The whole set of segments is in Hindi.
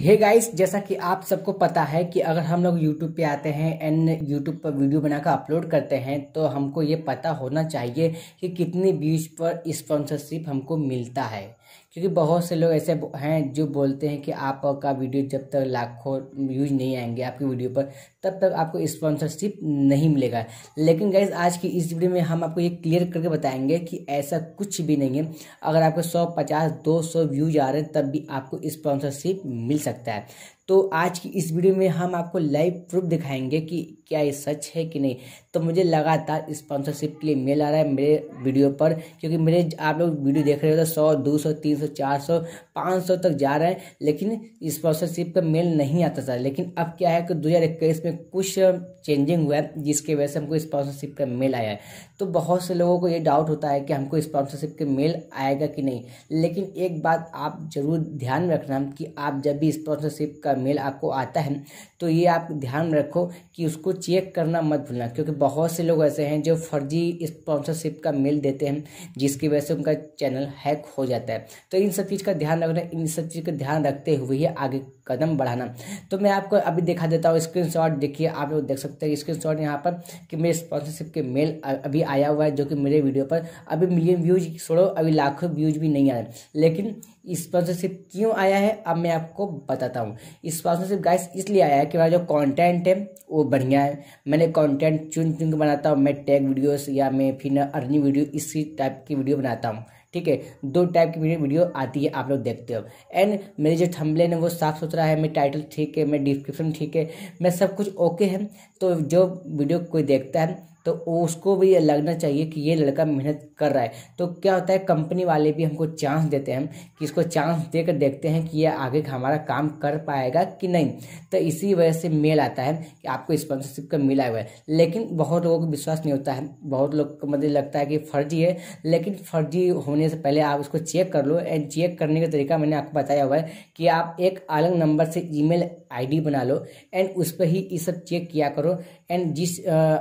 हे hey गाइस जैसा कि आप सबको पता है कि अगर हम लोग यूट्यूब पे आते हैं एंड यूट्यूब पर वीडियो बनाकर अपलोड करते हैं तो हमको ये पता होना चाहिए कि कितने व्यूज पर स्पॉन्सरशिप हमको मिलता है क्योंकि बहुत से लोग ऐसे हैं जो बोलते हैं कि आपका वीडियो जब तक लाखों व्यूज नहीं आएंगे आपकी वीडियो पर तब तक आपको स्पॉन्सरशिप नहीं मिलेगा लेकिन गाइज आज की इस वीडियो में हम आपको ये क्लियर करके बताएंगे कि ऐसा कुछ भी नहीं है अगर आपको सौ पचास दो सौ व्यूज आ रहे हैं तब भी आपको स्पॉन्सरशिप मिल सकता है तो आज की इस वीडियो में हम आपको लाइव प्रूफ दिखाएंगे कि क्या ये सच है कि नहीं तो मुझे लगातार स्पॉन्सरशिप के लिए मेल आ रहा है मेरे वीडियो पर क्योंकि मेरे आप लोग वीडियो देख रहे हो तो सौ दो सौ तीन सौ चार सौ पाँच सौ तक जा रहे हैं लेकिन स्पॉन्सरशिप का मेल नहीं आता था लेकिन अब क्या है कि दो हज़ार इक्कीस में कुछ चेंजिंग हुआ है जिसकी वजह से हमको स्पॉन्सरशिप का मेल आया है तो बहुत से लोगों को ये डाउट होता है कि हमको स्पॉन्सरशिप के मेल आएगा कि नहीं लेकिन एक बात आप जरूर ध्यान रखना कि आप जब भी स्पॉन्सरशिप का का मेल आपको आता है तो ये आप ध्यान में रखो कि उसको चेक करना मत भूलना क्योंकि बहुत से लोग ऐसे हैं जो फर्जी स्पॉन्सरशिप का मेल देते हैं जिसकी वजह से उनका चैनल हैक हो जाता है तो इन सब चीज़ का ध्यान रखना इन सब चीज़ का ध्यान रखते हुए ही आगे कदम बढ़ाना तो मैं आपको अभी दिखा देता हूँ स्क्रीन देखिए आप लोग देख सकते हैं स्क्रीन शॉट यहाँ पर कि मेरे स्पॉन्सरशिप के मेल अभी आया हुआ है जो कि मेरे वीडियो पर अभी मिलियन व्यूज छोड़ो अभी लाखों व्यूज भी नहीं आए लेकिन स्पॉन्सरशिप क्यों आया है अब मैं आपको बताता हूँ इस स्पॉन्सरशिप गाइस इसलिए आया है कि मेरा जो कंटेंट है वो बढ़िया है मैंने कंटेंट चुन चुन के बनाता हूँ मैं टैग वीडियोस या मैं फिर अर्निंग वीडियो इसी टाइप की वीडियो बनाता हूँ ठीक है दो टाइप की मेरी वीडियो आती है आप लोग देखते हो एंड मेरी जो थंबनेल है वो साफ सुथरा है मेरी टाइटल ठीक है मेरी डिस्क्रिप्शन ठीक है मैं सब कुछ ओके है तो जो वीडियो कोई देखता है तो उसको भी ये लगना चाहिए कि ये लड़का मेहनत कर रहा है तो क्या होता है कंपनी वाले भी हमको चांस देते हैं कि इसको चांस देकर देखते हैं कि ये आगे हमारा काम कर पाएगा कि नहीं तो इसी वजह से मेल आता है कि आपको स्पॉन्सरशिप का मिला हुआ है लेकिन बहुत लोगों को विश्वास नहीं होता है बहुत लोग को मतलब लगता है कि फर्जी है लेकिन फर्जी होने से पहले आप उसको चेक कर लो एंड चेक करने का तरीका मैंने आपको बताया हुआ है कि आप एक अलग नंबर से ई आईडी बना लो एंड उस पर ही ये सब चेक किया करो एंड जिस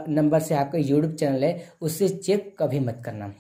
नंबर से आपका यूट्यूब चैनल है उससे चेक कभी मत करना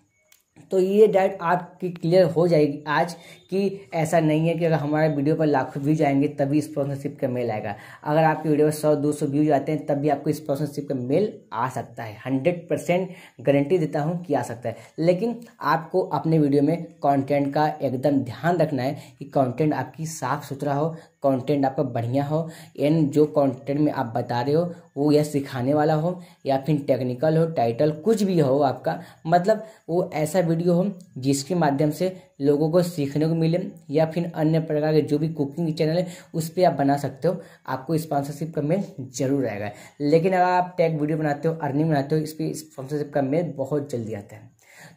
तो ये डाइट आपकी क्लियर हो जाएगी आज कि ऐसा नहीं है कि अगर हमारे वीडियो पर लाखों व्यूज आएंगे तभी स्पॉन्सरशिप का मेल आएगा अगर आपकी वीडियो पर सौ दो सौ व्यूज आते हैं तब भी आपको स्पॉन्सरशिप का मेल आ सकता है हंड्रेड परसेंट गारंटी देता हूँ कि आ सकता है लेकिन आपको अपने वीडियो में कॉन्टेंट का एकदम ध्यान रखना है कि कॉन्टेंट आपकी साफ़ सुथरा हो कंटेंट आपका बढ़िया हो एन जो कंटेंट में आप बता रहे हो वो या सिखाने वाला हो या फिर टेक्निकल हो टाइटल कुछ भी हो आपका मतलब वो ऐसा वीडियो वीडियो हो जिसके माध्यम से लोगों को सीखने को मिले या फिर अन्य प्रकार के जो भी कुकिंग चैनल है उस पर आप बना सकते हो आपको स्पॉन्सरशिप का मेल जरूर आएगा लेकिन अगर आप टैग वीडियो बनाते हो अर्निंग बनाते हो इस पर स्पॉन्सरशिप का मेल बहुत जल्दी आता है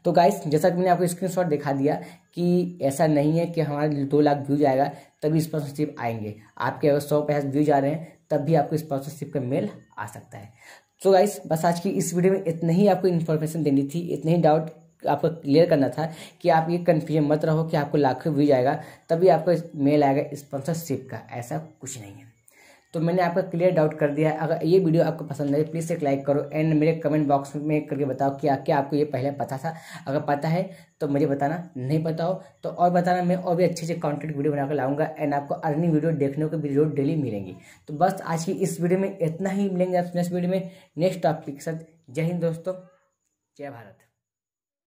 तो गाइस जैसा कि मैंने आपको शॉट दिखा दिया कि ऐसा नहीं है कि हमारे दो लाख व्यूज आएगा तभी स्पॉन्सरशिप आएंगे आपके अगर सौ पचास व्यूज आ रहे हैं तब भी आपको स्पॉन्सरशिप का मेल आ सकता है तो गाइस बस आज की इस वीडियो में इतनी ही आपको इन्फॉर्मेशन देनी थी इतने ही डाउट आपको क्लियर करना था कि आप ये कन्फ्यूजन मत रहो कि आपको लाखों व्यूज आएगा तभी आपको मेल आएगा स्पॉन्सरशिप का ऐसा कुछ नहीं है तो मैंने आपका क्लियर डाउट कर दिया अगर ये वीडियो आपको पसंद आए प्लीज़ एक लाइक करो एंड मेरे कमेंट बॉक्स में करके बताओ कि क्या आपको ये पहले पता था अगर पता है तो मुझे बताना नहीं पता हो तो और बताना मैं और भी अच्छे अच्छे कंटेंट वीडियो बनाकर लाऊंगा एंड आपको अर्निंग वीडियो देखने को भी डेली मिलेंगी तो बस आज की इस वीडियो में इतना ही मिलेंगे आप नेक्स्ट वीडियो में नेक्स्ट टॉपिक के साथ जय हिंद दोस्तों जय भारत